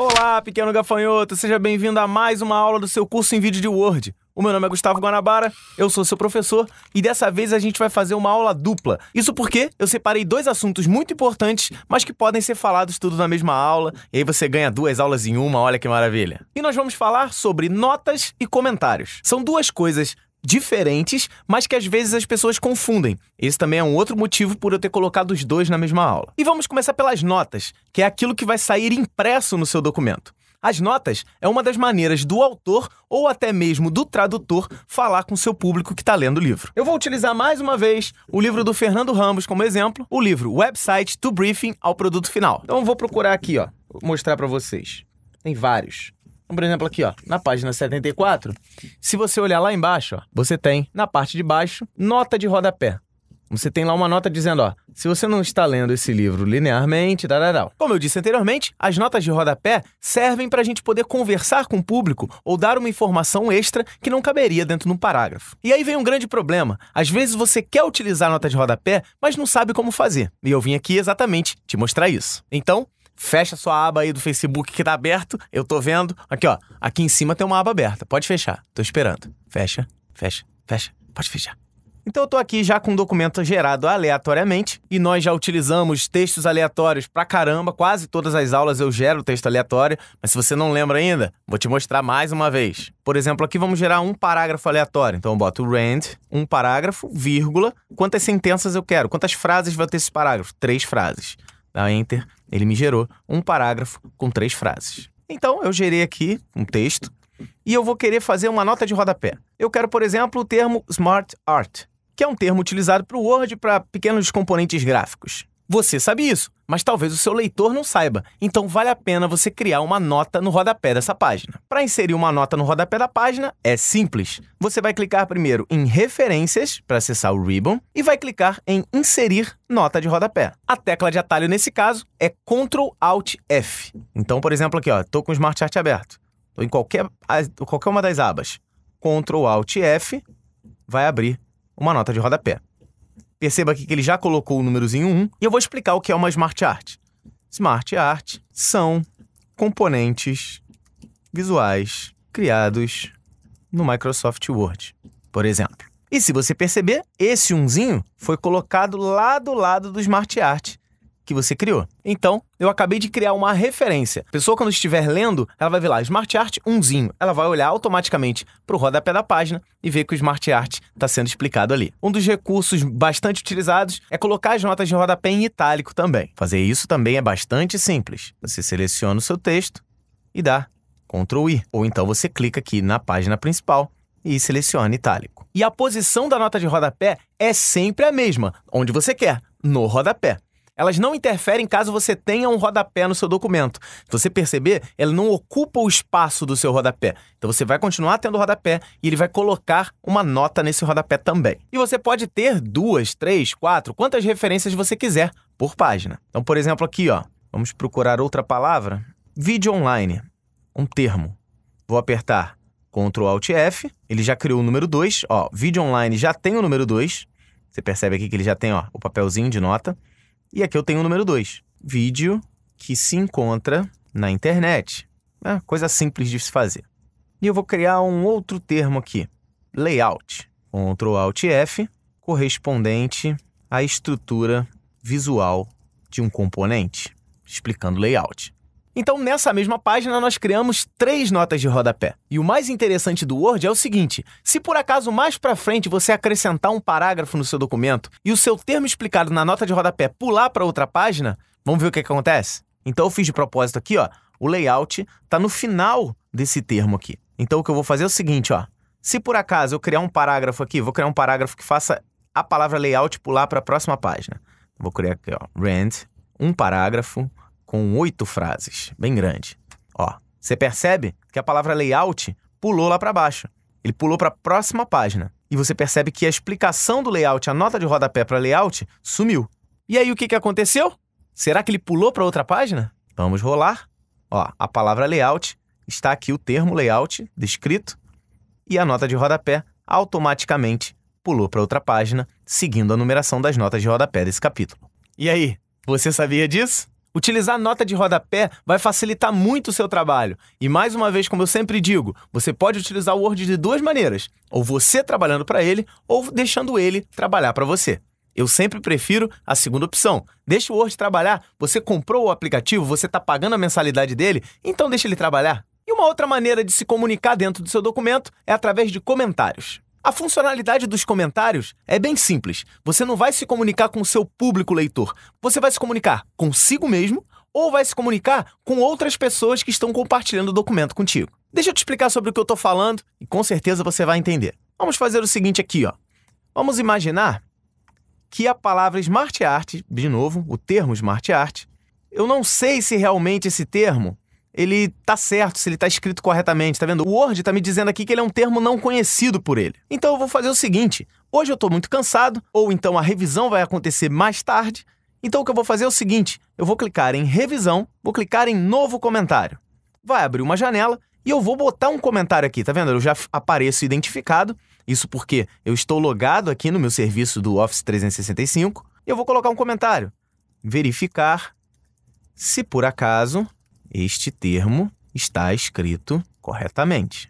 Olá, pequeno gafanhoto, seja bem-vindo a mais uma aula do seu curso em vídeo de Word. O meu nome é Gustavo Guanabara, eu sou seu professor e dessa vez a gente vai fazer uma aula dupla. Isso porque eu separei dois assuntos muito importantes, mas que podem ser falados tudo na mesma aula, e aí você ganha duas aulas em uma, olha que maravilha. E nós vamos falar sobre notas e comentários. São duas coisas diferentes, mas que às vezes as pessoas confundem. Esse também é um outro motivo por eu ter colocado os dois na mesma aula. E vamos começar pelas notas, que é aquilo que vai sair impresso no seu documento. As notas é uma das maneiras do autor ou até mesmo do tradutor falar com seu público que está lendo o livro. Eu vou utilizar mais uma vez o livro do Fernando Ramos como exemplo, o livro Website to Briefing ao Produto Final. Então eu vou procurar aqui, ó, mostrar para vocês. Tem vários. Então, por exemplo, aqui, ó, na página 74, se você olhar lá embaixo, ó, você tem, na parte de baixo, nota de rodapé. Você tem lá uma nota dizendo, ó, se você não está lendo esse livro linearmente, tararau. Como eu disse anteriormente, as notas de rodapé servem para a gente poder conversar com o público ou dar uma informação extra que não caberia dentro de um parágrafo. E aí vem um grande problema. Às vezes você quer utilizar a nota de rodapé, mas não sabe como fazer. E eu vim aqui exatamente te mostrar isso. Então, fecha sua aba aí do Facebook que tá aberto. Eu tô vendo. Aqui, ó. Aqui em cima tem uma aba aberta. Pode fechar. Tô esperando. Fecha, fecha, fecha. Pode fechar. Então eu tô aqui já com um documento gerado aleatoriamente e nós já utilizamos textos aleatórios pra caramba, quase todas as aulas eu gero texto aleatório, mas se você não lembra ainda, vou te mostrar mais uma vez. Por exemplo, aqui vamos gerar um parágrafo aleatório, então eu boto rand, um parágrafo, vírgula, quantas sentenças eu quero, quantas frases vai ter esse parágrafo? Três frases. Dá enter, ele me gerou um parágrafo com três frases. Então, eu gerei aqui um texto e eu vou querer fazer uma nota de rodapé. Eu quero, por exemplo, o termo Smart Art, que é um termo utilizado para o Word para pequenos componentes gráficos. Você sabe isso, mas talvez o seu leitor não saiba, então vale a pena você criar uma nota no rodapé dessa página. Para inserir uma nota no rodapé da página, é simples. Você vai clicar primeiro em Referências, para acessar o Ribbon, e vai clicar em Inserir nota de rodapé. A tecla de atalho nesse caso é Ctrl Alt F. Então, por exemplo, aqui, estou com o Smart Chart aberto. Estou em qualquer, qualquer uma das abas. Ctrl Alt F vai abrir uma nota de rodapé. Perceba aqui que ele já colocou o númerozinho 1 e eu vou explicar o que é uma Smart Art. Smart Art são componentes visuais criados no Microsoft Word, por exemplo. E se você perceber, esse umzinho foi colocado lá do lado do Smart Art que você criou. Então, eu acabei de criar uma referência. A pessoa, quando estiver lendo, ela vai ver lá Smart Art Ela vai olhar automaticamente para o rodapé da página e ver que o Smart Art está sendo explicado ali. Um dos recursos bastante utilizados é colocar as notas de rodapé em itálico também. Fazer isso também é bastante simples. Você seleciona o seu texto e dá Ctrl I. Ou então você clica aqui na página principal e seleciona itálico. E a posição da nota de rodapé é sempre a mesma, onde você quer, no rodapé. Elas não interferem caso você tenha um rodapé no seu documento. Se você perceber, ela não ocupa o espaço do seu rodapé. Então você vai continuar tendo rodapé e ele vai colocar uma nota nesse rodapé também. E você pode ter duas, três, quatro, quantas referências você quiser por página. Então, por exemplo, aqui, ó, vamos procurar outra palavra. Vídeo online, um termo. Vou apertar Ctrl Alt F, ele já criou o número 2, ó, vídeo online já tem o número 2. Você percebe aqui que ele já tem, ó, o papelzinho de nota. E aqui eu tenho o número 2, vídeo que se encontra na internet. É coisa simples de se fazer. E eu vou criar um outro termo aqui, layout. Ctrl Alt F, correspondente à estrutura visual de um componente, explicando layout. Então, nessa mesma página, nós criamos três notas de rodapé. E o mais interessante do Word é o seguinte: se por acaso mais para frente você acrescentar um parágrafo no seu documento e o seu termo explicado na nota de rodapé pular para outra página, vamos ver o é que acontece? Então, eu fiz de propósito aqui, ó, o layout está no final desse termo aqui. Então, o que eu vou fazer é o seguinte, ó. Se por acaso eu criar um parágrafo aqui, vou criar um parágrafo que faça a palavra layout pular para a próxima página. Vou criar aqui, ó, rand, um parágrafo, com oito frases, bem grande. Ó, você percebe que a palavra layout pulou lá para baixo. Ele pulou para a próxima página. E você percebe que a explicação do layout, a nota de rodapé para layout, sumiu. E aí o que, que aconteceu? Será que ele pulou para outra página? Vamos rolar. Ó, a palavra layout está aqui o termo layout descrito e a nota de rodapé automaticamente pulou para outra página, seguindo a numeração das notas de rodapé desse capítulo. E aí, você sabia disso? Utilizar nota de rodapé vai facilitar muito o seu trabalho. E mais uma vez, como eu sempre digo, você pode utilizar o Word de duas maneiras: ou você trabalhando para ele, ou deixando ele trabalhar para você. Eu sempre prefiro a segunda opção. Deixa o Word trabalhar. Você comprou o aplicativo, você está pagando a mensalidade dele, então deixa ele trabalhar. E uma outra maneira de se comunicar dentro do seu documento é através de comentários. A funcionalidade dos comentários é bem simples. Você não vai se comunicar com o seu público leitor. Você vai se comunicar consigo mesmo ou vai se comunicar com outras pessoas que estão compartilhando o documento contigo. Deixa eu te explicar sobre o que eu estou falando e com certeza você vai entender. Vamos fazer o seguinte aqui, ó. Vamos imaginar que a palavra Smart Art, de novo, o termo Smart Art, eu não sei se realmente esse termo ele tá certo, se ele tá escrito corretamente, tá vendo? O Word tá me dizendo aqui que ele é um termo não conhecido por ele. Então eu vou fazer o seguinte: hoje eu tô muito cansado, ou então a revisão vai acontecer mais tarde. Então o que eu vou fazer é o seguinte: eu vou clicar em revisão, vou clicar em novo comentário. Vai abrir uma janela e eu vou botar um comentário aqui, tá vendo? Eu já apareço identificado, isso porque eu estou logado aqui no meu serviço do Office 365, e eu vou colocar um comentário. Verificar se por acaso este termo está escrito corretamente.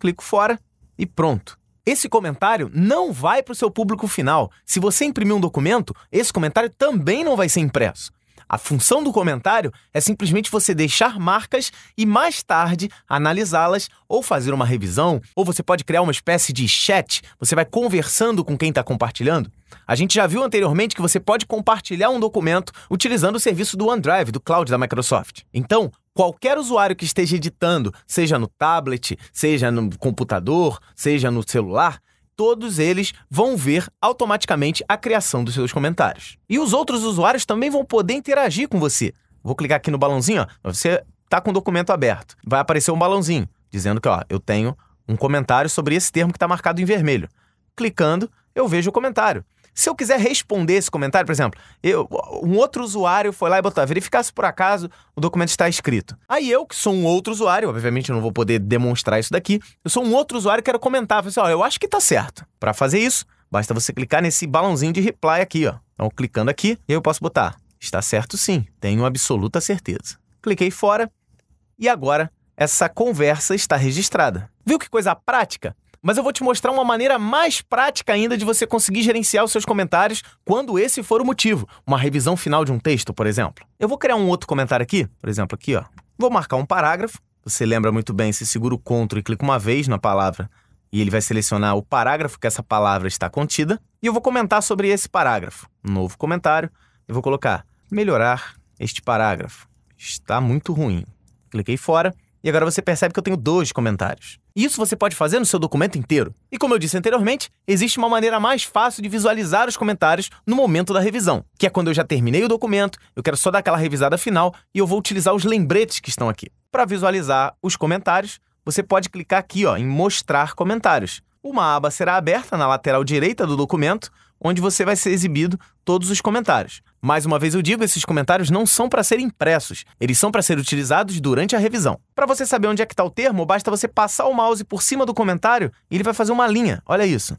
Clico fora e pronto. Esse comentário não vai para o seu público final. Se você imprimir um documento, esse comentário também não vai ser impresso. A função do comentário é simplesmente você deixar marcas e mais tarde analisá-las ou fazer uma revisão, ou você pode criar uma espécie de chat, você vai conversando com quem está compartilhando. A gente já viu anteriormente que você pode compartilhar um documento utilizando o serviço do OneDrive, do cloud da Microsoft. Então, qualquer usuário que esteja editando, seja no tablet, seja no computador, seja no celular, todos eles vão ver automaticamente a criação dos seus comentários. E os outros usuários também vão poder interagir com você. Vou clicar aqui no balãozinho, ó, você tá com o documento aberto. Vai aparecer um balãozinho dizendo que, ó, eu tenho um comentário sobre esse termo que está marcado em vermelho. Clicando, eu vejo o comentário. Se eu quiser responder esse comentário, por exemplo, eu, um outro usuário foi lá e botou, ah, verificar se por acaso o documento está escrito. Aí eu, que sou um outro usuário, obviamente eu não vou poder demonstrar isso daqui, eu sou um outro usuário que quero comentar, assim, ó, eu acho que está certo. Para fazer isso, basta você clicar nesse balãozinho de reply aqui, ó. Então, clicando aqui, eu posso botar, está certo sim, tenho absoluta certeza. Cliquei fora e agora essa conversa está registrada. Viu que coisa prática? Mas eu vou te mostrar uma maneira mais prática ainda de você conseguir gerenciar os seus comentários quando esse for o motivo. Uma revisão final de um texto, por exemplo. Eu vou criar um outro comentário aqui, por exemplo, aqui, ó. Vou marcar um parágrafo. Você lembra muito bem, se segura o CTRL e clica uma vez na palavra e ele vai selecionar o parágrafo que essa palavra está contida. E eu vou comentar sobre esse parágrafo. Um novo comentário. Eu vou colocar melhorar este parágrafo. Está muito ruim. Cliquei fora. E agora você percebe que eu tenho dois comentários. Isso você pode fazer no seu documento inteiro. E como eu disse anteriormente, existe uma maneira mais fácil de visualizar os comentários no momento da revisão, que é quando eu já terminei o documento, eu quero só dar aquela revisada final e eu vou utilizar os lembretes que estão aqui. Para visualizar os comentários, você pode clicar aqui ó, em Mostrar Comentários. Uma aba será aberta na lateral direita do documento, onde você vai ser exibido todos os comentários. Mais uma vez eu digo, esses comentários não são para serem impressos, eles são para ser utilizados durante a revisão. Para você saber onde é que está o termo, basta você passar o mouse por cima do comentário e ele vai fazer uma linha. Olha isso.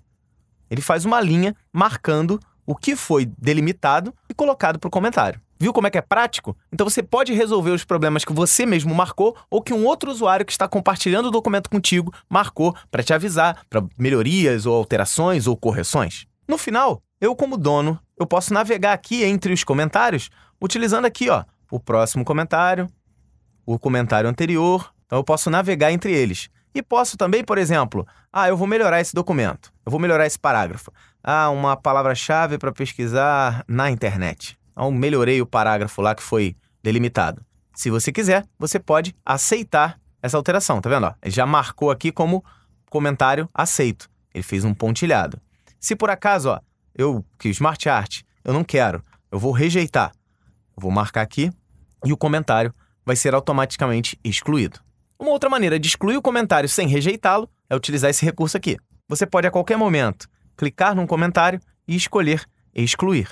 Ele faz uma linha marcando o que foi delimitado e colocado para o comentário. Viu como é que é prático? Então você pode resolver os problemas que você mesmo marcou ou que um outro usuário que está compartilhando o documento contigo marcou para te avisar para melhorias ou alterações ou correções. No final, eu como dono, eu posso navegar aqui entre os comentários utilizando aqui, ó, o próximo comentário, o comentário anterior. Então eu posso navegar entre eles. E posso também, por exemplo, ah, eu vou melhorar esse documento, eu vou melhorar esse parágrafo. Ah, uma palavra-chave para pesquisar na internet. Então, melhorei o parágrafo lá que foi delimitado. Se você quiser, você pode aceitar essa alteração, tá vendo? Ó, ele já marcou aqui como comentário aceito. Ele fez um pontilhado. Se por acaso, ó, eu que Smart Art, eu não quero, eu vou rejeitar. Eu vou marcar aqui e o comentário vai ser automaticamente excluído. Uma outra maneira de excluir o comentário sem rejeitá-lo é utilizar esse recurso aqui. Você pode a qualquer momento clicar num comentário e escolher excluir.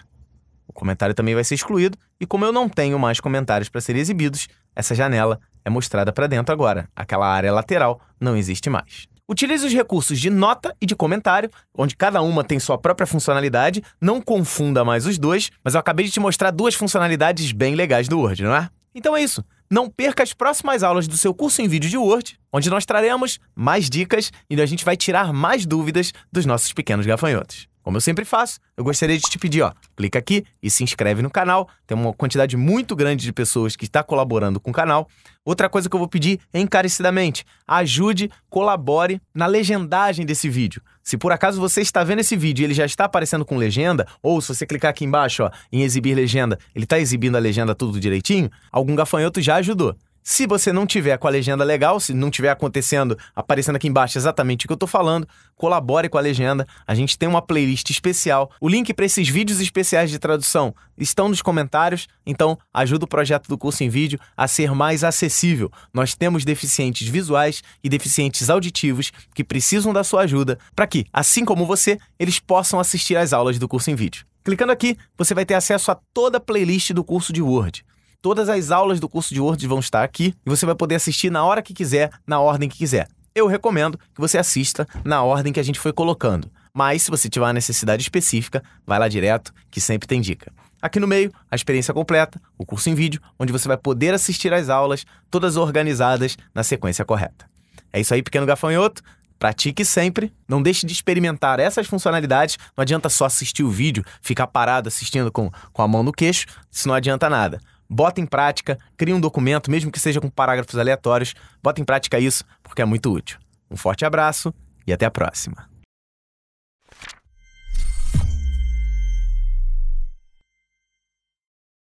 O comentário também vai ser excluído, e como eu não tenho mais comentários para serem exibidos, essa janela é mostrada para dentro agora. Aquela área lateral não existe mais. Utilize os recursos de nota e de comentário, onde cada uma tem sua própria funcionalidade, não confunda mais os dois, mas eu acabei de te mostrar duas funcionalidades bem legais do Word, não é? Então é isso. Não perca as próximas aulas do seu curso em vídeo de Word, onde nós traremos mais dicas e a gente vai tirar mais dúvidas dos nossos pequenos gafanhotos. Como eu sempre faço, eu gostaria de te pedir, ó, clica aqui e se inscreve no canal. Tem uma quantidade muito grande de pessoas que está colaborando com o canal. Outra coisa que eu vou pedir encarecidamente, ajude, colabore na legendagem desse vídeo. Se por acaso você está vendo esse vídeo e ele já está aparecendo com legenda, ou se você clicar aqui embaixo, ó, em exibir legenda, ele está exibindo a legenda tudo direitinho, algum gafanhoto já ajudou. Se você não tiver com a legenda legal, se não tiver acontecendo, aparecendo aqui embaixo exatamente o que eu estou falando, colabore com a legenda. A gente tem uma playlist especial. O link para esses vídeos especiais de tradução estão nos comentários, então ajuda o projeto do curso em vídeo a ser mais acessível. Nós temos deficientes visuais e deficientes auditivos que precisam da sua ajuda para que, assim como você, eles possam assistir às aulas do curso em vídeo. Clicando aqui, você vai ter acesso a toda a playlist do curso de Word. Todas as aulas do curso de Word vão estar aqui e você vai poder assistir na hora que quiser, na ordem que quiser. Eu recomendo que você assista na ordem que a gente foi colocando. Mas se você tiver uma necessidade específica, vai lá direto, que sempre tem dica. Aqui no meio, a experiência completa, o curso em vídeo, onde você vai poder assistir às aulas, todas organizadas na sequência correta. É isso aí, pequeno gafanhoto. Pratique sempre. Não deixe de experimentar essas funcionalidades. Não adianta só assistir o vídeo, ficar parado assistindo com, com a mão no queixo, isso não adianta nada bota em prática, cria um documento, mesmo que seja com parágrafos aleatórios, bota em prática isso, porque é muito útil. Um forte abraço e até a próxima.